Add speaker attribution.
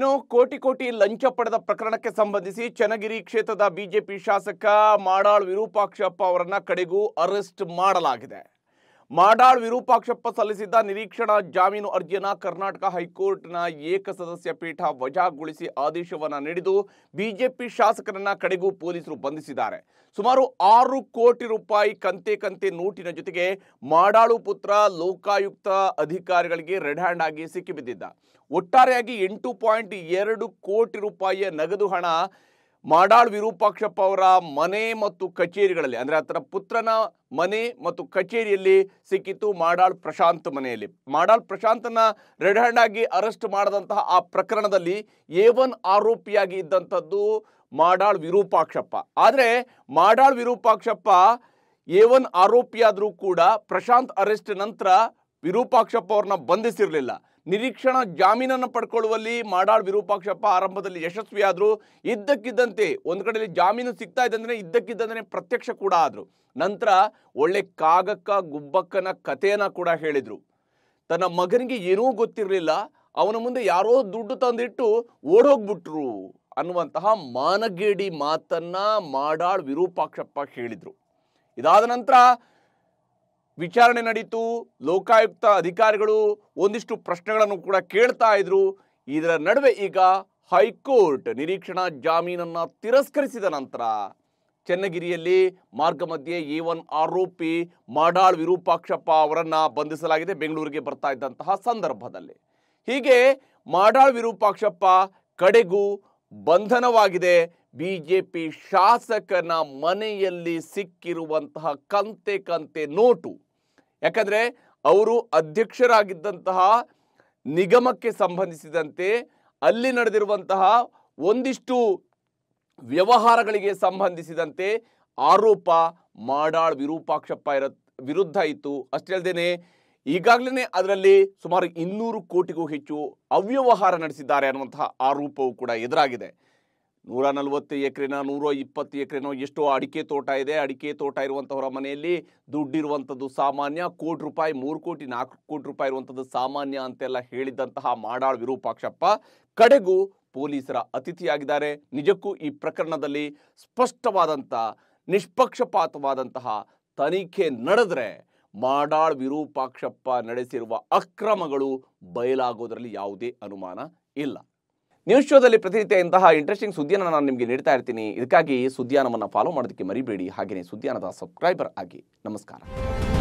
Speaker 1: ಇನ್ನು ಕೋಟಿ ಕೋಟಿ ಲಂಚ ಪಡೆದ ಪ್ರಕರಣಕ್ಕೆ ಸಂಬಂಧಿಸಿ ಚನ್ನಗಿರಿ ಕ್ಷೇತ್ರದ ಬಿಜೆಪಿ ಶಾಸಕ ಮಾಡಾಳ್ ವಿರೂಪಾಕ್ಷಪ್ಪ ಅವರನ್ನ ಕಡೆಗೂ ಅರೆಸ್ಟ್ ಮಾಡಲಾಗಿದೆ ಮಾಡಾಳ್ ವಿರೂಪಾಕ್ಷಪ್ಪ ಸಲ್ಲಿಸಿದ್ದ ನಿರೀಕ್ಷಣಾ ಜಾಮೀನು ಅರ್ಜಿಯನ್ನ ಕರ್ನಾಟಕ ಹೈಕೋರ್ಟ್ನ ಏಕಸದಸ್ಯ ಪೀಠ ವಜಾಗೊಳಿಸಿ ಆದೇಶವನ್ನು ನೀಡಿದು ಬಿಜೆಪಿ ಶಾಸಕರನ್ನ ಕಡೆಗೂ ಪೊಲೀಸರು ಬಂಧಿಸಿದ್ದಾರೆ ಸುಮಾರು ಆರು ಕೋಟಿ ರೂಪಾಯಿ ಕಂತೆ ಕಂತೆ ನೋಟಿನ ಜೊತೆಗೆ ಮಾಡಾಳು ಪುತ್ರ ಲೋಕಾಯುಕ್ತ ಅಧಿಕಾರಿಗಳಿಗೆ ರೆಡ್ ಹ್ಯಾಂಡ್ ಆಗಿ ಸಿಕ್ಕಿಬಿದ್ದಿದ್ದ ಒಟ್ಟಾರೆಯಾಗಿ ಎಂಟು ಪಾಯಿಂಟ್ ಎರಡು ಕೋಟಿ ರೂಪಾಯಿಯ ನಗದು ಹಣ ಮಾಡಾಳ್ ವಿರೂಪಾಕ್ಷಪ್ಪ ಅವರ ಮನೆ ಮತ್ತು ಕಚೇರಿಗಳಲ್ಲಿ ಅಂದರೆ ಆತನ ಪುತ್ರನ ಮನೆ ಮತ್ತು ಕಚೇರಿಯಲ್ಲಿ ಸಿಕ್ಕಿತ್ತು ಮಾಡಾಳ್ ಪ್ರಶಾಂತ್ ಮನೆಯಲ್ಲಿ ಮಾಡಾಳ್ ಪ್ರಶಾಂತನ ರೆಡ್ ಹ್ಯಾಂಡ್ ಆಗಿ ಅರೆಸ್ಟ್ ಮಾಡಿದಂತಹ ಆ ಪ್ರಕರಣದಲ್ಲಿ ಎ ಒನ್ ಆರೋಪಿಯಾಗಿ ಇದ್ದಂಥದ್ದು ಮಾಡಾಳ್ ವಿರೂಪಾಕ್ಷಪ್ಪ ಆದರೆ ಮಾಡಾಳ್ ವಿರೂಪಾಕ್ಷಪ್ಪ ಎ ಒನ್ ಆರೋಪಿಯಾದರೂ ಕೂಡ ಪ್ರಶಾಂತ್ ಅರೆಸ್ಟ್ ನಂತರ ವಿರೂಪಾಕ್ಷಪ್ಪ ಅವ್ರನ್ನ ಬಂಧಿಸಿರಲಿಲ್ಲ ನಿರೀಕ್ಷಣಾ ಜಾಮೀನನ್ನು ಪಡ್ಕೊಳ್ಳುವಲ್ಲಿ ಮಾಡಾಳ್ ವಿರೂಪಾಕ್ಷಪ್ಪ ಆರಂಭದಲ್ಲಿ ಯಶಸ್ವಿಯಾದರು ಇದ್ದಕ್ಕಿದ್ದಂತೆ ಒಂದು ಕಡೆಯಲ್ಲಿ ಜಾಮೀನು ಸಿಗ್ತಾ ಇದ್ದಂದ್ರೆ ಇದ್ದಕ್ಕಿದ್ದಂತೆ ಪ್ರತ್ಯಕ್ಷ ಕೂಡ ಆದರು ನಂತರ ಒಳ್ಳೆ ಕಾಗಕ್ಕ ಗುಬ್ಬಕ್ಕನ ಕಥೆಯನ್ನು ಕೂಡ ಹೇಳಿದರು ತನ್ನ ಮಗನಿಗೆ ಏನೂ ಗೊತ್ತಿರಲಿಲ್ಲ ಅವನ ಮುಂದೆ ಯಾರೋ ದುಡ್ಡು ತಂದಿಟ್ಟು ಓಡೋಗ್ಬಿಟ್ರು ಅನ್ನುವಂತಹ ಮಾನಗೇಡಿ ಮಾತನ್ನ ಮಾಡಾಳ್ ವಿರೂಪಾಕ್ಷಪ್ಪ ಹೇಳಿದರು ಇದಾದ ನಂತರ ವಿಚಾರಣೆ ನಡೀತು ಲೋಕಾಯುಕ್ತ ಅಧಿಕಾರಿಗಳು ಒಂದಿಷ್ಟು ಪ್ರಶ್ನೆಗಳನ್ನು ಕೂಡ ಕೇಳ್ತಾ ಇದ್ರು ಇದರ ನಡುವೆ ಈಗ ಹೈಕೋರ್ಟ್ ನಿರೀಕ್ಷಣಾ ಜಾಮೀನನ್ನು ತಿರಸ್ಕರಿಸಿದ ನಂತರ ಚನ್ನಗಿರಿಯಲ್ಲಿ ಮಾರ್ಗ ಮಧ್ಯೆ ಎ ಒನ್ ಆರೋಪಿ ಮಾಡಾಳ್ ವಿರೂಪಾಕ್ಷಪ್ಪ ಅವರನ್ನು ಬಂಧಿಸಲಾಗಿದೆ ಬೆಂಗಳೂರಿಗೆ ಬರ್ತಾ ಇದ್ದಂತಹ ಸಂದರ್ಭದಲ್ಲಿ ಹೀಗೆ ಮಾಡಾಳ್ ವಿರೂಪಾಕ್ಷಪ್ಪ ಕಡೆಗೂ ಬಂಧನವಾಗಿದೆ ಬಿಜೆಪಿ ಶಾಸಕನ ಮನೆಯಲ್ಲಿ ಸಿಕ್ಕಿರುವಂತಹ ಕಂತೆ ಕಂತೆ ನೋಟು ಯಾಕಂದರೆ ಅವರು ಅಧ್ಯಕ್ಷರಾಗಿದ್ದಂತಹ ನಿಗಮಕ್ಕೆ ಸಂಬಂಧಿಸಿದಂತೆ ಅಲ್ಲಿ ನಡೆದಿರುವಂತಹ ಒಂದಿಷ್ಟು ವ್ಯವಹಾರಗಳಿಗೆ ಸಂಬಂಧಿಸಿದಂತೆ ಆರೋಪ ಮಾಡಾಳ್ ವಿರೂಪಾಕ್ಷಪ್ಪ ಇರ ವಿರುದ್ಧ ಇತ್ತು ಅಷ್ಟೇ ಅಲ್ಲದೆ ಈಗಾಗಲೇ ಅದರಲ್ಲಿ ಸುಮಾರು ಇನ್ನೂರು ಕೋಟಿಗೂ ಹೆಚ್ಚು ಅವ್ಯವಹಾರ ನಡೆಸಿದ್ದಾರೆ ಅನ್ನುವಂತಹ ಆರೋಪವೂ ಕೂಡ ಎದುರಾಗಿದೆ ನೂರ ನಲ್ವತ್ತು ಎಕರೆನ ನೂರ ಇಪ್ಪತ್ತು ಎಕರೆನೋ ಎಷ್ಟೋ ಅಡಿಕೆ ತೋಟ ಇದೆ ಅಡಿಕೆ ತೋಟ ಇರುವಂತಹವರ ಮನೆಯಲ್ಲಿ ದುಡ್ಡಿರುವಂಥದ್ದು ಸಾಮಾನ್ಯ ಕೋಟಿ ರೂಪಾಯಿ ಮೂರು ಕೋಟಿ ನಾಲ್ಕು ಕೋಟಿ ರೂಪಾಯಿ ಇರುವಂಥದ್ದು ಸಾಮಾನ್ಯ ಅಂತೆಲ್ಲ ಹೇಳಿದಂತಹ ಮಾಡಾಳ್ ವಿರೂಪಾಕ್ಷಪ್ಪ ಕಡೆಗೂ ಪೊಲೀಸರ ಅತಿಥಿಯಾಗಿದ್ದಾರೆ ನಿಜಕ್ಕೂ ಈ ಪ್ರಕರಣದಲ್ಲಿ ಸ್ಪಷ್ಟವಾದಂಥ ನಿಷ್ಪಕ್ಷಪಾತವಾದಂತಹ ತನಿಖೆ ನಡೆದ್ರೆ ಮಾಡಾಳ್ ವಿರೂಪಾಕ್ಷಪ್ಪ ನಡೆಸಿರುವ ಅಕ್ರಮಗಳು ಬಯಲಾಗೋದರಲ್ಲಿ ಯಾವುದೇ ಅನುಮಾನ ಇಲ್ಲ ನ್ಯೂಸ್ ಶೋದಲ್ಲಿ ಪ್ರತಿನಿತ್ಯ ಇಂತಹ ಇಂಟ್ರೆಸ್ಟಿಂಗ್ ಸುದ್ದಿಯನ್ನು ನಾನು ನಿಮಗೆ ನೀಡ್ತಾ ಇರ್ತೀನಿ ಇದಕ್ಕಾಗಿ ಸುದ್ದಿಯಾನವನ್ನು ಫಾಲೋ ಮಾಡೋದಕ್ಕೆ ಮರಿಬೇಡಿ ಹಾಗೆಯೇ ಸುದ್ದಿಯಾನದ ಸಬ್ಸ್ಕ್ರೈಬರ್ ಆಗಿ ನಮಸ್ಕಾರ